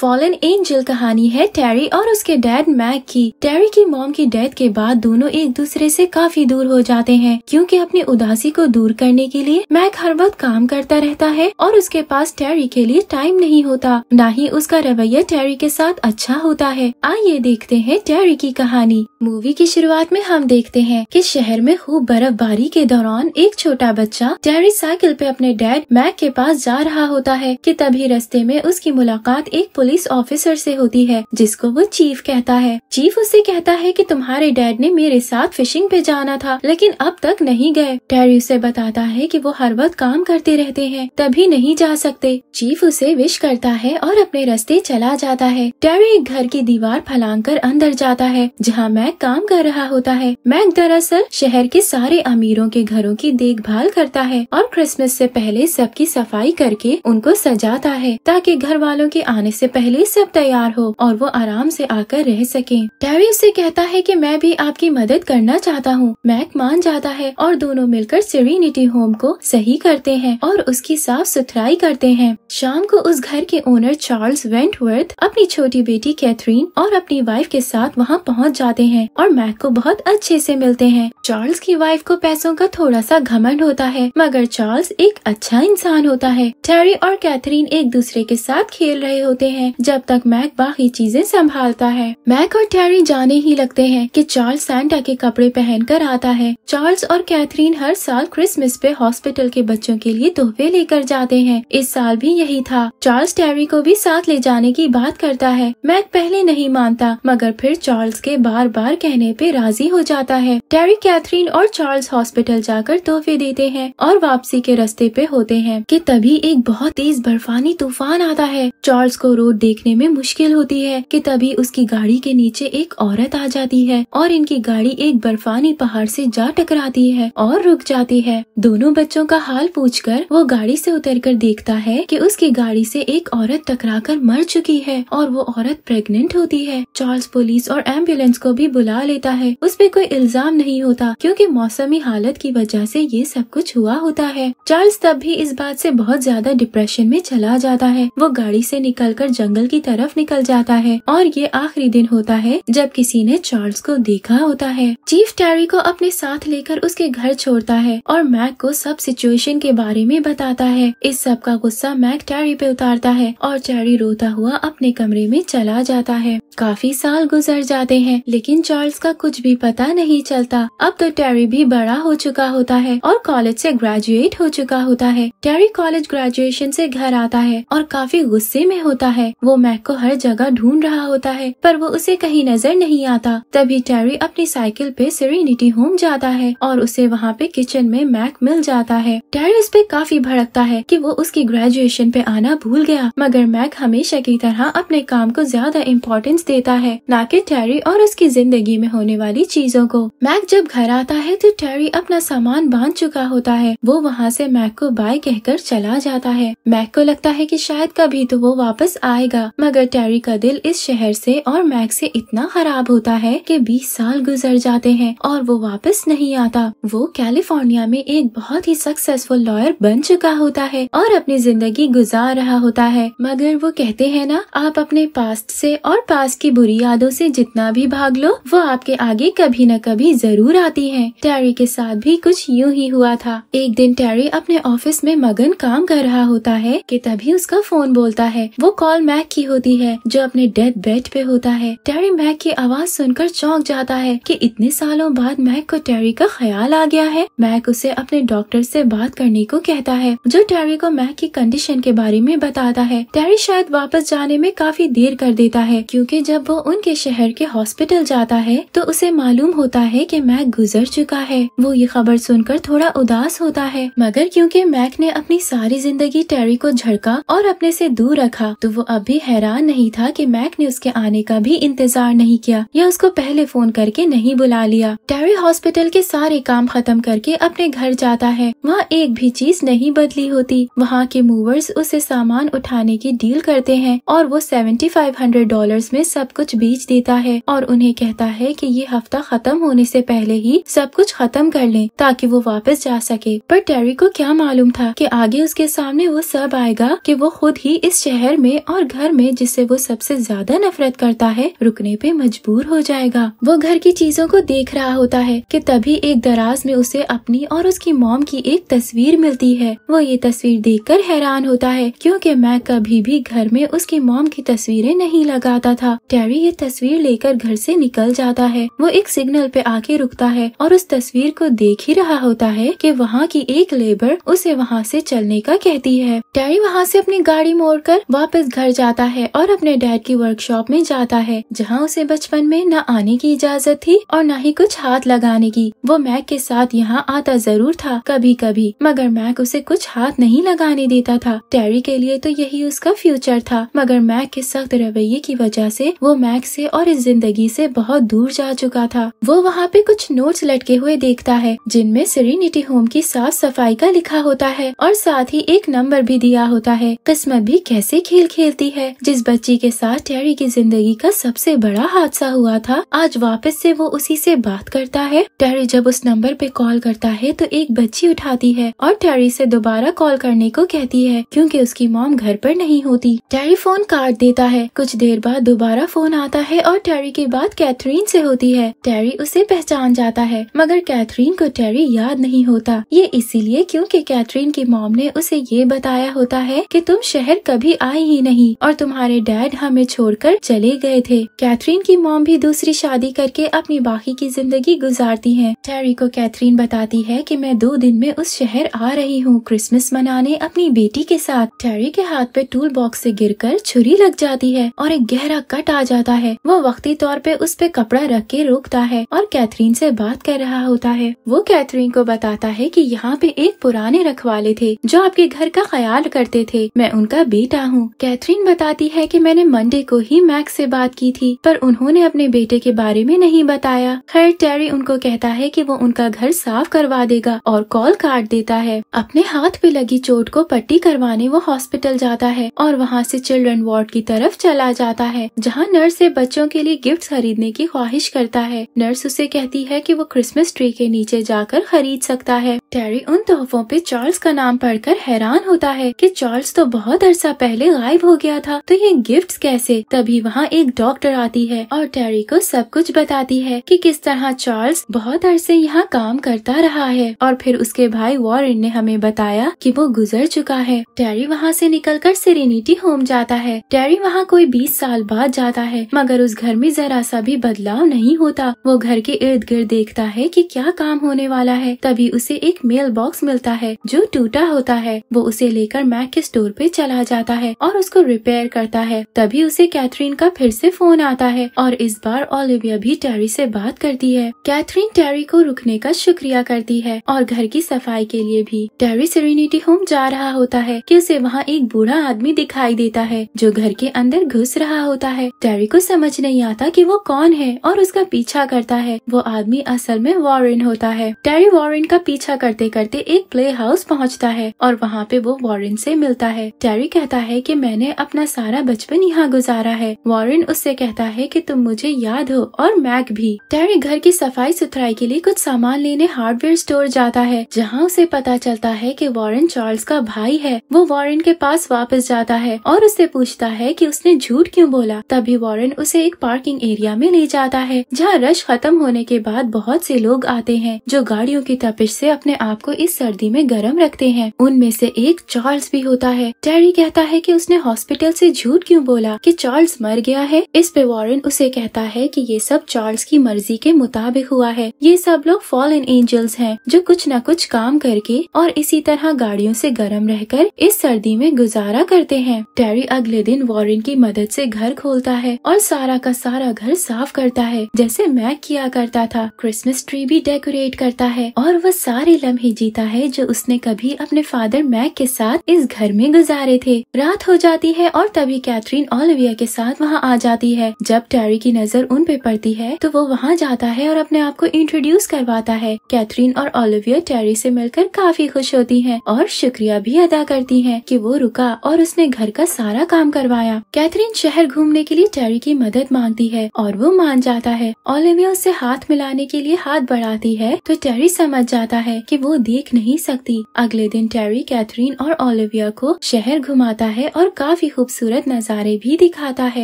Fallen angel कहानी है टेरी और उसके डैड मैक की टेरी की मॉम की डेथ के बाद दोनों एक दूसरे से काफी दूर हो जाते हैं क्योंकि अपनी उदासी को दूर करने के लिए मैक हर वक्त काम करता रहता है और उसके पास टेरी के लिए टाइम नहीं होता न ही उसका रवैया टेरी के साथ अच्छा होता है आइए देखते हैं टेरी की कहानी मूवी की शुरुआत में हम देखते हैं कि शहर में खूब बर्फबारी के दौरान एक छोटा बच्चा टेरी साइकिल पे अपने डैड मैक के पास जा रहा होता है की तभी रस्ते में उसकी मुलाकात एक पुलिस पुलिस ऑफिसर से होती है जिसको वो चीफ कहता है चीफ उससे कहता है कि तुम्हारे डैड ने मेरे साथ फिशिंग पे जाना था लेकिन अब तक नहीं गए टेरी उसे बताता है कि वो हर वक्त काम करते रहते हैं तभी नहीं जा सकते चीफ उसे विश करता है और अपने रास्ते चला जाता है टेरी एक घर की दीवार फलांग कर अंदर जाता है जहाँ मैक काम कर रहा होता है मैक दरअसल शहर के सारे अमीरों के घरों की देखभाल करता है और क्रिसमस से पहले सबकी सफाई करके उनको सजाता है ताकि घर वालों के आने से पहले पहले से अब तैयार हो और वो आराम से आकर रह सके टैरी उससे कहता है कि मैं भी आपकी मदद करना चाहता हूँ मैक मान जाता है और दोनों मिलकर सिरीनिटी होम को सही करते हैं और उसकी साफ सुथराई करते हैं शाम को उस घर के ओनर चार्ल्स वेंटवर्थ अपनी छोटी बेटी कैथरीन और अपनी वाइफ के साथ वहाँ पहुँच जाते हैं और मैक को बहुत अच्छे से मिलते हैं चार्ल्स की वाइफ को पैसों का थोड़ा सा घमंड होता है मगर चार्ल्स एक अच्छा इंसान होता है टेरी और कैथरीन एक दूसरे के साथ खेल रहे होते हैं जब तक मैक बाकी चीजें संभालता है मैक और टैरी जाने ही लगते हैं कि चार्ल्स सेंटा के कपड़े पहनकर आता है चार्ल्स और कैथरीन हर साल क्रिसमस पे हॉस्पिटल के बच्चों के लिए तोहफे लेकर जाते हैं इस साल भी यही था चार्ल्स टैरी को भी साथ ले जाने की बात करता है मैक पहले नहीं मानता मगर फिर चार्ल्स के बार बार कहने पे राजी हो जाता है टैरी कैथरीन और चार्ल्स हॉस्पिटल जाकर तोहफे देते हैं और वापसी के रस्ते पे होते हैं कि तभी एक बहुत तेज बर्फानी तूफान आता है चार्ल्स को रोड देखने में मुश्किल होती है कि तभी उसकी गाड़ी के नीचे एक औरत आ जाती है और इनकी गाड़ी एक बर्फानी पहाड़ से जा टकराती है और रुक जाती है दोनों बच्चों का हाल पूछकर वो गाड़ी से उतरकर देखता है कि उसकी गाड़ी से एक औरत टकराकर मर चुकी है और वो औरत प्रेग्नेंट होती है चार्ल्स पुलिस और एम्बुलेंस को भी बुला लेता है उस पर कोई इल्जाम नहीं होता क्योंकि मौसमी हालत की वजह से ये सब कुछ हुआ होता है चार्ल्स तब भी इस बात से बहुत ज्यादा डिप्रेशन में चला जाता है वो गाड़ी से निकलकर जंगल की तरफ निकल जाता है और ये आखिरी दिन होता है जब किसी ने चार्ल्स को देखा होता है चीफ टेरी को अपने साथ लेकर उसके घर छोड़ता है और मैक को सब सिचुएशन के बारे में बताता है इस सब का गुस्सा मैक टेरी पे उतारता है और टेरी रोता हुआ अपने कमरे में चला जाता है काफी साल गुजर जाते हैं लेकिन चार्ल्स का कुछ भी पता नहीं चलता अब तो टेरी भी बड़ा हो चुका होता है और कॉलेज से ग्रेजुएट हो चुका होता है टेरी कॉलेज ग्रेजुएशन से घर आता है और काफी गुस्से में होता है वो मैक को हर जगह ढूंढ रहा होता है पर वो उसे कहीं नजर नहीं आता तभी टेरी अपनी साइकिल पे सिरिनिटी होम जाता है और उसे वहाँ पे किचन में मैक मिल जाता है टेरी उस पर काफी भड़कता है कि वो उसकी ग्रेजुएशन पे आना भूल गया मगर मैक हमेशा की तरह अपने काम को ज्यादा इम्पोर्टेंस देता है न कि टेरी और उसकी जिंदगी में होने वाली चीजों को मैक जब घर आता है तो टेरी अपना सामान बांध चुका होता है वो वहाँ से मैक को बाय कहकर चला जाता है मैक को लगता है कि शायद कभी तो वो वापस आए आएगा मगर टेरी का दिल इस शहर से और मैक से इतना खराब होता है कि 20 साल गुजर जाते हैं और वो वापस नहीं आता वो कैलिफोर्निया में एक बहुत ही सक्सेसफुल लॉयर बन चुका होता है और अपनी जिंदगी गुजार रहा होता है मगर वो कहते हैं ना आप अपने पास्ट से और पास्ट की बुरी यादों से जितना भी भाग लो वो आपके आगे कभी न कभी जरूर आती है टेरी के साथ भी कुछ यूँ ही हुआ था एक दिन टेरी अपने ऑफिस में मगन काम कर रहा होता है की तभी उसका फोन बोलता है वो कॉल मैक की होती है जो अपने डेथ बेड पे होता है टेरी मैक की आवाज सुनकर चौंक जाता है कि इतने सालों बाद मैक को टेरी का ख्याल आ गया है मैक उसे अपने डॉक्टर से बात करने को कहता है जो टेरी को मैक की कंडीशन के बारे में बताता है टेरी शायद वापस जाने में काफी देर कर देता है क्योंकि जब वो उनके शहर के हॉस्पिटल जाता है तो उसे मालूम होता है कि मैक गुजर चुका है वो ये खबर सुनकर थोड़ा उदास होता है मगर क्योंकि मैक ने अपनी सारी जिंदगी टेरी को झड़का और अपने से दूर रखा तो वो अब भी हैरान नहीं था कि मैक ने उसके आने का भी इंतजार नहीं किया या उसको पहले फोन करके नहीं बुला लिया टेरी हॉस्पिटल के सारे काम खत्म करके अपने घर जाता है वहाँ एक भी चीज नहीं बदली होती वहाँ के मूवर्स उसे सामान उठाने की डील करते हैं और वो सेवेंटी फाइव हंड्रेड डॉलर में सब कुछ बेच देता है और उन्हें कहता है की ये हफ्ता खत्म होने ऐसी पहले ही सब कुछ खत्म कर ले ताकि वो वापस जा सके पर टेरी को क्या मालूम था की आगे उसके सामने वो सब आएगा की वो खुद ही इस शहर में और घर में जिससे वो सबसे ज्यादा नफरत करता है रुकने पे मजबूर हो जाएगा वो घर की चीजों को देख रहा होता है कि तभी एक दराज में उसे अपनी और उसकी मॉम की एक तस्वीर मिलती है वो ये तस्वीर कर हैरान होता है क्योंकि मैं कभी भी घर में उसकी मॉम की तस्वीरें नहीं लगाता था टेरी ये तस्वीर लेकर घर से निकल जाता है वो एक सिग्नल पे आके रुकता है और उस तस्वीर को देख ही रहा होता है कि वहाँ की एक लेबर उसे वहाँ से चलने का कहती है टेरी वहाँ से अपनी गाड़ी मोड़कर वापस घर जाता है और अपने डैड की वर्कशॉप में जाता है जहाँ उसे बचपन में न आने की इजाजत थी और न ही कुछ हाथ लगाने की वो मैक के साथ यहाँ आता जरूर था कभी कभी मगर मैक उसे कुछ हाथ नहीं लगाने देता था टेरी के लिए तो यही उसका फ्यूचर था मगर मैक के सख्त रवैये की वजह से वो मैक से और इस जिंदगी से बहुत दूर जा चुका था वो वहाँ पे कुछ नोट्स लटके हुए देखता है जिनमें सिरिनिटी होम की साफ सफाई का लिखा होता है और साथ ही एक नंबर भी दिया होता है किस्मत भी कैसे खेल खेलती है जिस बच्ची के साथ टेरी की जिंदगी का सबसे बड़ा हादसा हुआ था आज वापस से वो उसी से बात करता है टेरी जब उस नंबर पे कॉल करता है तो एक बच्ची उठाती है और टेरी से दोबारा कॉल करने को कहती है क्योंकि उसकी मॉम घर पर नहीं होती टेरी फोन काट देता है कुछ देर बाद दोबारा फोन आता है और टेरी की बात कैथरीन से होती है टेरी उसे पहचान जाता है मगर कैथरीन को टेरी याद नहीं होता ये इसीलिए क्योंकि कैथरीन की मॉम ने उसे ये बताया होता है कि तुम शहर कभी आई ही नहीं और तुम्हारे डैड हमें छोड़कर चले गए थे कैथरीन की मॉम भी दूसरी शादी करके अपनी बाकी की जिंदगी गुजारती है टेरी को कैथरीन बताती है कि मैं दो दिन में उस शहर आ रही हूँ क्रिसमस मनाने अपनी बेटी के साथ टेरी के हाथ पे टूल बॉक्स गिर कर छुरी लग जाती है और एक गहरा कट आ जाता है वो वक्ती तौर पे उस पे कपड़ा रख के रोकता है और कैथरीन से बात कर रहा होता है वो कैथरीन को बताता है कि यहाँ पे एक पुराने रखवाले थे जो आपके घर का ख्याल करते थे मैं उनका बेटा हूँ कैथरीन कैथरीन बताती है कि मैंने मंडे को ही मैक्स से बात की थी पर उन्होंने अपने बेटे के बारे में नहीं बताया खैर टेरी उनको कहता है कि वो उनका घर साफ करवा देगा और कॉल काट देता है अपने हाथ पे लगी चोट को पट्टी करवाने वो हॉस्पिटल जाता है और वहाँ से चिल्ड्रन वार्ड की तरफ चला जाता है जहाँ नर्स से बच्चों के लिए गिफ्ट खरीदने की ख्वाहिश करता है नर्स उसे कहती है की वो क्रिसमस ट्री के नीचे जाकर खरीद सकता है टेरी उन तोहफों पे चार्ल्स का नाम पढ़कर हैरान होता है की चार्ल्स तो बहुत अरसा पहले गायब हो गया गया था तो ये गिफ्ट कैसे तभी वहाँ एक डॉक्टर आती है और टेरी को सब कुछ बताती है कि किस तरह चार्ल्स बहुत अरसे यहाँ काम करता रहा है और फिर उसके भाई वॉरेन ने हमें बताया कि वो गुजर चुका है टेरी वहाँ से निकलकर सिरेनिटी होम जाता है टेरी वहाँ कोई बीस साल बाद जाता है मगर उस घर में जरा सा भी बदलाव नहीं होता वो घर के इर्द गिर्द देखता है की क्या काम होने वाला है तभी उसे एक मेल बॉक्स मिलता है जो टूटा होता है वो उसे लेकर मैक के स्टोर पे चला जाता है और उसको रिपेयर करता है तभी उसे कैथरीन का फिर से फोन आता है और इस बार ओलिविया भी टेरी से बात करती है कैथरीन टेरी को रुकने का शुक्रिया करती है और घर की सफाई के लिए भी टेरी सेरेनिटी होम जा रहा होता है कि उसे वहाँ एक बूढ़ा आदमी दिखाई देता है जो घर के अंदर घुस रहा होता है टेरी को समझ नहीं आता की वो कौन है और उसका पीछा करता है वो आदमी असल में वॉरिन होता है टेरी वॉरिन का पीछा करते करते एक प्ले हाउस पहुँचता है और वहाँ पे वो वॉरिन से मिलता है टेरी कहता है की मैंने अपना सारा बचपन यहाँ गुजारा है वॉरेन उससे कहता है कि तुम मुझे याद हो और मैक भी टेरी घर की सफाई सुथराई के लिए कुछ सामान लेने हार्डवेयर स्टोर जाता है जहाँ उसे पता चलता है की वॉरेन चार्ल्स का भाई है वो वॉरेन के पास वापस जाता है और उससे पूछता है कि उसने झूठ क्यों बोला तभी वॉरेन उसे एक पार्किंग एरिया में ले जाता है जहाँ रश खत्म होने के बाद बहुत से लोग आते हैं जो गाड़ियों की तपिश से अपने आप को इस सर्दी में गर्म रखते हैं उनमें से एक चार्ल्स भी होता है टेरी कहता है कि उसने हॉस्पिटल होटल से झूठ क्यों बोला कि चार्ल्स मर गया है इस पे वॉरन उसे कहता है कि ये सब चार्ल्स की मर्जी के मुताबिक हुआ है ये सब लोग फॉल इन एंजल्स हैं जो कुछ न कुछ काम करके और इसी तरह गाड़ियों से गर्म रहकर इस सर्दी में गुजारा करते हैं टेरी अगले दिन वॉरन की मदद से घर खोलता है और सारा का सारा घर साफ करता है जैसे मैं किया करता था क्रिसमस ट्री भी डेकोरेट करता है और वह सारे लम्हे जीता है जो उसने कभी अपने फादर मैक के साथ इस घर में गुजारे थे रात हो जाती है और तभी कैथरीन ओलिविया के साथ वहाँ आ जाती है जब टेरी की नजर उन पे पड़ती है तो वो वहाँ जाता है और अपने आप को इंट्रोड्यूस करवाता है कैथरीन और ओलिविया टेरी से मिलकर काफी खुश होती है और शुक्रिया भी अदा करती है की वो रुका और उसने घर का सारा काम करवाया कैथरीन शहर घूमने के लिए टेरी की मदद मांगती है और वो मान जाता है ओलिविया उससे हाथ मिलाने के लिए हाथ बढ़ाती है तो टेरी समझ जाता है की वो देख नहीं सकती अगले दिन टेरी कैथरीन और ओलिविया को शहर घुमाता है और काफी खूबसूरत नज़ारे भी दिखाता है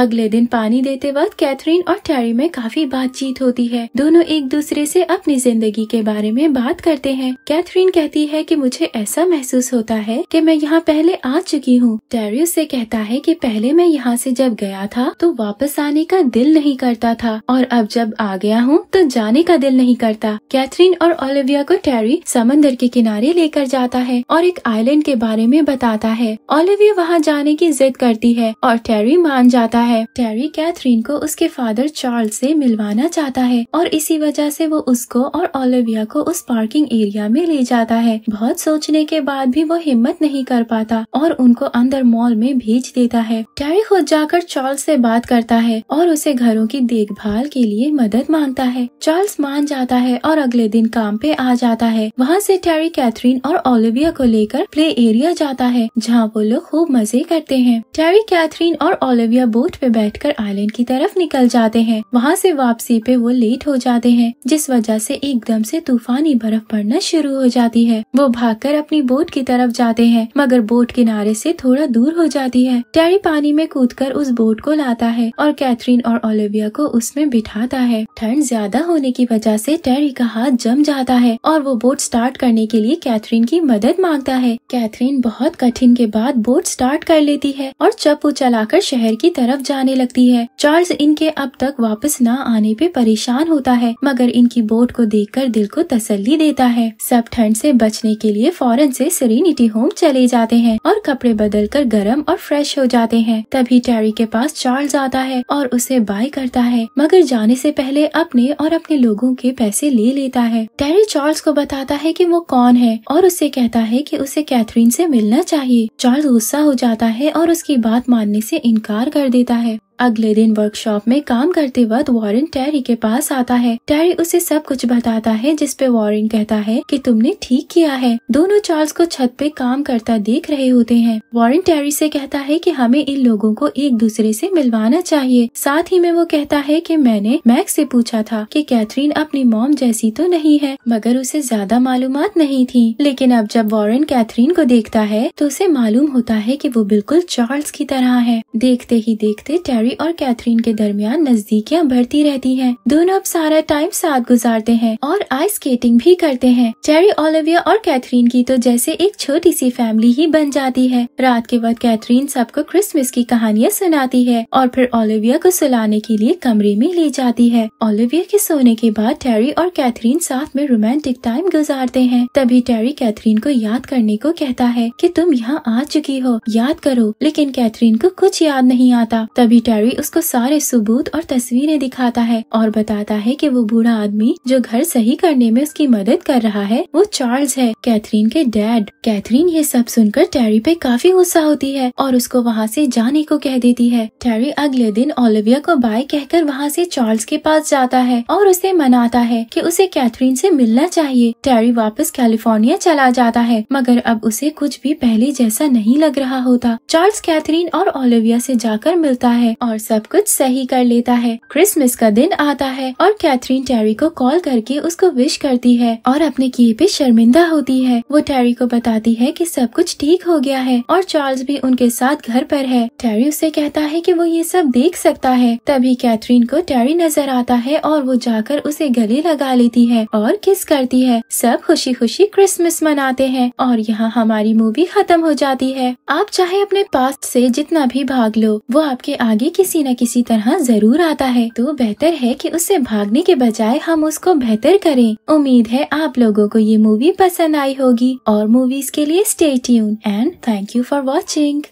अगले दिन पानी देते वक्त कैथरीन और टेरी में काफी बातचीत होती है दोनों एक दूसरे से अपनी जिंदगी के बारे में बात करते हैं कैथरीन कहती है कि मुझे ऐसा महसूस होता है कि मैं यहाँ पहले आ चुकी हूँ टेरी उससे कहता है कि पहले मैं यहाँ से जब गया था तो वापस आने का दिल नहीं करता था और अब जब आ गया हूँ तो जाने का दिल नहीं करता कैथरीन और ओलिविया को टेरी समंदर के किनारे लेकर जाता है और एक आइलैंड के बारे में बताता है ओलिविया वहाँ जाने की विजिट करती है और टेरी मान जाता है टेरी कैथरीन को उसके फादर चार्ल्स से मिलवाना चाहता है और इसी वजह से वो उसको और ओलिविया को उस पार्किंग एरिया में ले जाता है बहुत सोचने के बाद भी वो हिम्मत नहीं कर पाता और उनको अंदर मॉल में भेज देता है टेरी खुद जाकर चार्ल्स से बात करता है और उसे घरों की देखभाल के लिए मदद मांगता है चार्ल्स मान जाता है और अगले दिन काम पे आ जाता है वहाँ से टेरी कैथरीन और ओलिविया को लेकर प्ले एरिया जाता है जहाँ वो लोग खूब मजे करते हैं टेरी कैथरीन और ओलिविया बोट पे बैठकर आइलैंड की तरफ निकल जाते हैं वहाँ से वापसी पे वो लेट हो जाते हैं जिस वजह से एकदम से तूफानी बर्फ पड़ना शुरू हो जाती है वो भागकर अपनी बोट की तरफ जाते हैं मगर बोट किनारे से थोड़ा दूर हो जाती है टेरी पानी में कर उस बोट को लाता है और कैथरीन और ओलिविया को उसमें बिठाता है ठंड ज्यादा होने की वजह से टेरी का हाथ जम जाता है और वो बोट स्टार्ट करने के लिए कैथरीन की मदद मांगता है कैथरीन बहुत कठिन के बाद बोट स्टार्ट कर लेती जाती है और चप्पू चलाकर शहर की तरफ जाने लगती है चार्ल्स इनके अब तक वापस न आने पे परेशान होता है मगर इनकी बोट को देखकर दिल को तसल्ली देता है सब ठंड से बचने के लिए फौरन से सरिनिटी होम चले जाते हैं और कपड़े बदल कर गर्म और फ्रेश हो जाते हैं तभी टेरी के पास चार्ल्स आता है और उसे बाय करता है मगर जाने से पहले अपने और अपने लोगों के पैसे ले लेता है टेरी चार्ल्स को बताता है कि वो कौन है और उसे कहता है कि उसे कैथरीन से मिलना चाहिए चार्ल्स गुस्सा हो जाता है और और उसकी बात मानने से इनकार कर देता है अगले दिन वर्कशॉप में काम करते वक्त वॉरेन टेरी के पास आता है टेरी उसे सब कुछ बताता है जिसपे वॉरेन कहता है कि तुमने ठीक किया है दोनों चार्ल्स को छत पे काम करता देख रहे होते हैं वॉरेन टेरी से कहता है कि हमें इन लोगों को एक दूसरे से मिलवाना चाहिए साथ ही में वो कहता है कि मैंने मैक्स से पूछा था कि कैथरीन अपनी मॉम जैसी तो नहीं है मगर उसे ज्यादा मालूम नहीं थी लेकिन अब जब वॉरेन कैथरीन को देखता है तो उसे मालूम होता है की वो बिल्कुल चार्ल्स की तरह है देखते ही देखते टेरी हैरी और कैथरीन के दरमियान नजदीकियाँ बढ़ती रहती हैं। दोनों अब सारा टाइम साथ गुजारते हैं और आइस स्केटिंग भी करते हैं चेरी ओलिविया और कैथरीन की तो जैसे एक छोटी सी फैमिली ही बन जाती है रात के वक्त कैथरीन सबको क्रिसमस की कहानियाँ सुनाती है और फिर ओलिविया को सुलाने के लिए कमरे में ले जाती है ओलिविया के सोने के बाद टेरी और कैथरीन साथ में रोमांटिक टाइम गुजारते हैं तभी टेरी कैथरीन को याद करने को कहता है कि तुम यहाँ आ चुकी हो याद करो लेकिन कैथरीन को कुछ याद नहीं आता तभी टेरी हैरी उसको सारे सबूत और तस्वीरें दिखाता है और बताता है कि वो बूढ़ा आदमी जो घर सही करने में उसकी मदद कर रहा है वो चार्ल्स है कैथरीन के डैड कैथरीन ये सब सुनकर टेरी पे काफी गुस्सा होती है और उसको वहाँ से जाने को कह देती है टेरी अगले दिन ओलिविया को बाय कहकर वहाँ से चार्ल्स के पास जाता है और उसे मनाता है की उसे कैथरीन से मिलना चाहिए टेरी वापस कैलिफोर्निया चला जाता है मगर अब उसे कुछ भी पहले जैसा नहीं लग रहा होता चार्ल्स कैथरीन और ओलिविया से जाकर मिलता है और सब कुछ सही कर लेता है क्रिसमस का दिन आता है और कैथरीन टेरी को कॉल करके उसको विश करती है और अपने किए पे शर्मिंदा होती है वो टेरी को बताती है कि सब कुछ ठीक हो गया है और चार्ल्स भी उनके साथ घर पर है टेरी उसे कहता है कि वो ये सब देख सकता है तभी कैथरीन को टेरी नजर आता है और वो जाकर उसे गले लगा लेती है और किस करती है सब खुशी खुशी क्रिसमस मनाते हैं और यहाँ हमारी मूवी खत्म हो जाती है आप चाहे अपने पास्ट से जितना भी भाग लो वो आपके आगे किसी न किसी तरह जरूर आता है तो बेहतर है कि उससे भागने के बजाय हम उसको बेहतर करें उम्मीद है आप लोगों को ये मूवी पसंद आई होगी और मूवीज के लिए stay tune and thank you for watching